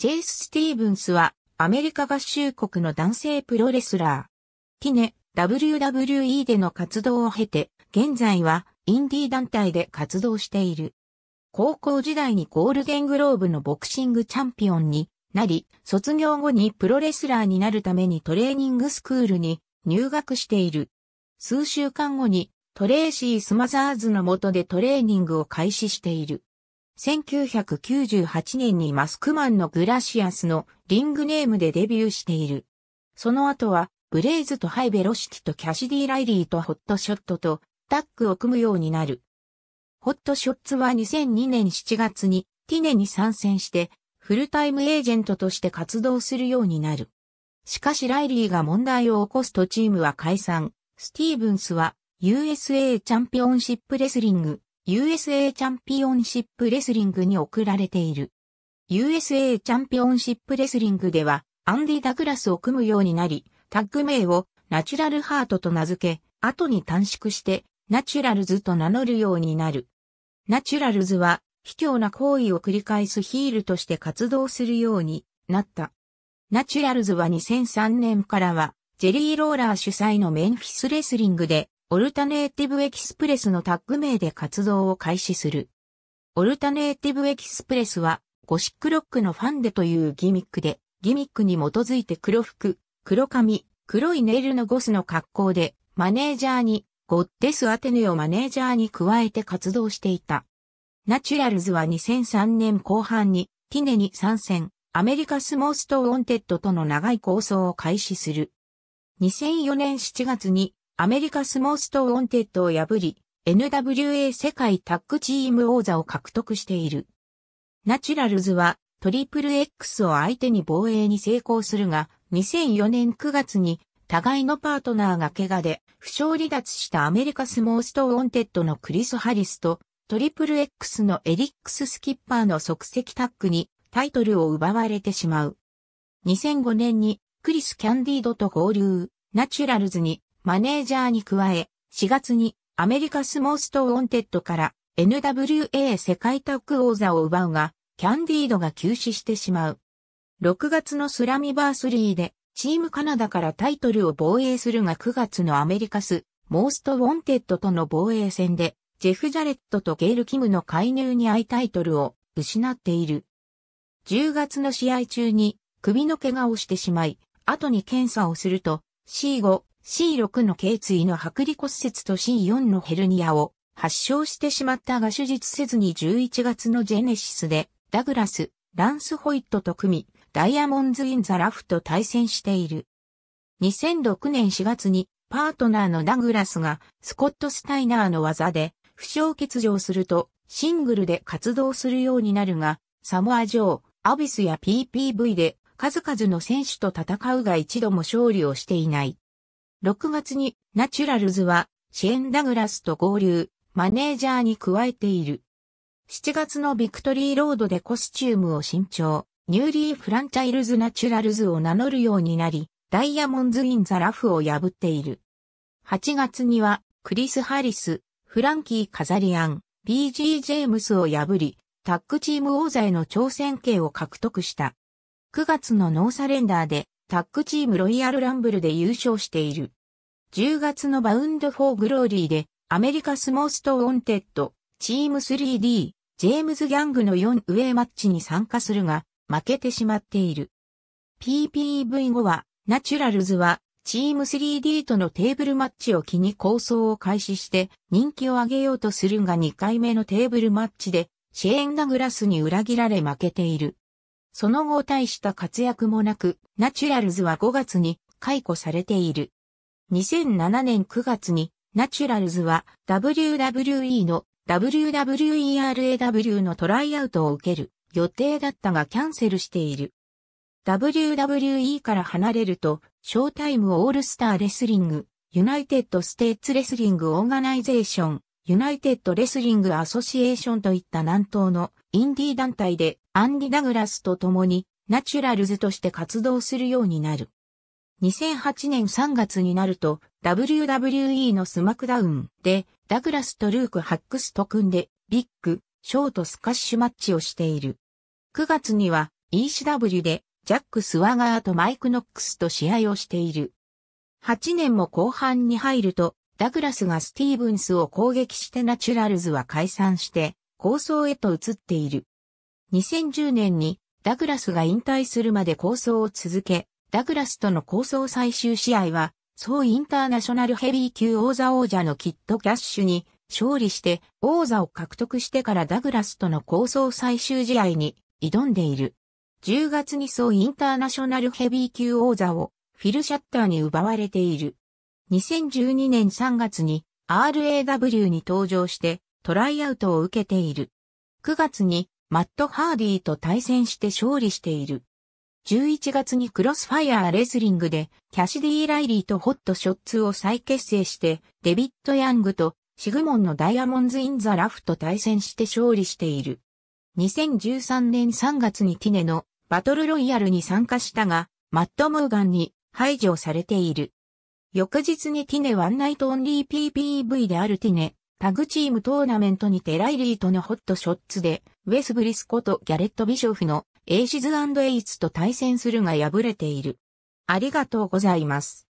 チェイス・スティーブンスは、アメリカ合衆国の男性プロレスラー。ティネ、WWE での活動を経て、現在は、インディー団体で活動している。高校時代にゴールデングローブのボクシングチャンピオンになり、卒業後にプロレスラーになるためにトレーニングスクールに入学している。数週間後にトレーシー・スマザーズの下でトレーニングを開始している。1998年にマスクマンのグラシアスのリングネームでデビューしている。その後は、ブレイズとハイベロシティとキャシディ・ライリーとホットショットとタッグを組むようになる。ホットショッツは2002年7月にティネに参戦してフルタイムエージェントとして活動するようになる。しかしライリーが問題を起こすとチームは解散。スティーブンスは USA チャンピオンシップレスリング USA チャンピオンシップレスリングに送られている。USA チャンピオンシップレスリングでは、アンディ・ダグラスを組むようになり、タッグ名をナチュラルハートと名付け、後に短縮してナチュラルズと名乗るようになる。ナチュラルズは、卑怯な行為を繰り返すヒールとして活動するようになった。ナチュラルズは2003年からは、ジェリー・ローラー主催のメンフィスレスリングでオルタネーティブエキスプレスのタッグ名で活動を開始する。オルタネーティブエキスプレスは、ゴシックロックのファンデというギミックで、ギミックに基づいて黒服、黒髪、黒いネイルのゴスの格好で、マネージャーに、ゴッデスアテネをマネージャーに加えて活動していた。ナチュラルズは2003年後半に、ティネに参戦、アメリカスモーストウォンテッドとの長い構想を開始する。2004年7月に、アメリカスモーストウォンテッドを破り、NWA 世界タッグチーム王座を獲得している。ナチュラルズはトリプル X を相手に防衛に成功するが、2004年9月に互いのパートナーが怪我で負傷離脱したアメリカスモーストウォンテッドのクリス・ハリスとトリプル X のエリックス・スキッパーの即席タッグにタイトルを奪われてしまう。2005年にクリス・キャンディードと合流、ナチュラルズにマネージャーに加え、4月にアメリカスモーストウォンテッドから NWA 世界タッグ王座を奪うが、キャンディードが休止してしまう。6月のスラミバースリーで、チームカナダからタイトルを防衛するが9月のアメリカス、モーストウォンテッドとの防衛戦で、ジェフ・ジャレットとゲール・キムの介入に相タイトルを失っている。10月の試合中に首の怪我をしてしまい、後に検査をすると C5 C6 の頸椎の剥離骨折と C4 のヘルニアを発症してしまったが手術せずに11月のジェネシスでダグラス、ランスホイットと組み、ダイヤモンズ・イン・ザ・ラフと対戦している。2006年4月にパートナーのダグラスがスコット・スタイナーの技で負傷欠場するとシングルで活動するようになるが、サモア・ジョー、アビスや PPV で数々の選手と戦うが一度も勝利をしていない。6月にナチュラルズはシェーン・ダグラスと合流、マネージャーに加えている。7月のビクトリーロードでコスチュームを新調、ニューリーフランチャイルズ・ナチュラルズを名乗るようになり、ダイヤモンズ・イン・ザ・ラフを破っている。8月には、クリス・ハリス、フランキー・カザリアン、BG・ ジェームスを破り、タッグチーム王座への挑戦権を獲得した。9月のノーサレンダーで、タッグチームロイヤルランブルで優勝している。10月のバウンドフォーグローリーでアメリカスモーストウォンテッドチーム 3D ジェームズ・ギャングの4ウェイマッチに参加するが負けてしまっている。PPV 後はナチュラルズはチーム 3D とのテーブルマッチを機に構想を開始して人気を上げようとするが2回目のテーブルマッチでシェーン・ダグラスに裏切られ負けている。その後大した活躍もなく、ナチュラルズは5月に解雇されている。2007年9月に、ナチュラルズは WWE の WWERAW のトライアウトを受ける予定だったがキャンセルしている。WWE から離れると、ショータイムオールスターレスリング、ユナイテッドステーツレスリングオーガナイゼーション、ユナイテッドレスリングアソシエーションといった南東のインディー団体でアンディ・ダグラスと共にナチュラルズとして活動するようになる。2008年3月になると WWE のスマクダウンでダグラスとルーク・ハックスと組んでビッグ、ショートスカッシュマッチをしている。9月には ECW でジャック・スワガーとマイク・ノックスと試合をしている。8年も後半に入るとダグラスがスティーブンスを攻撃してナチュラルズは解散して構想へと移っている。2010年にダグラスが引退するまで構想を続け、ダグラスとの構想最終試合は、総インターナショナルヘビー級王座王者のキットキャッシュに勝利して王座を獲得してからダグラスとの構想最終試合に挑んでいる。10月に総インターナショナルヘビー級王座をフィル・シャッターに奪われている。2012年3月に RAW に登場してトライアウトを受けている。9月にマット・ハーディーと対戦して勝利している。11月にクロスファイアーレスリングでキャシディ・ライリーとホットショッツを再結成してデビッド・ヤングとシグモンのダイヤモンズ・イン・ザ・ラフと対戦して勝利している。2013年3月にティネのバトルロイヤルに参加したが、マット・ムーガンに排除されている。翌日にティネワンナイトオンリー PPV であるティネ、タグチームトーナメントにてライリーとのホットショッツで、ウェスブリスことギャレット・ビショフのエイシズエイツと対戦するが敗れている。ありがとうございます。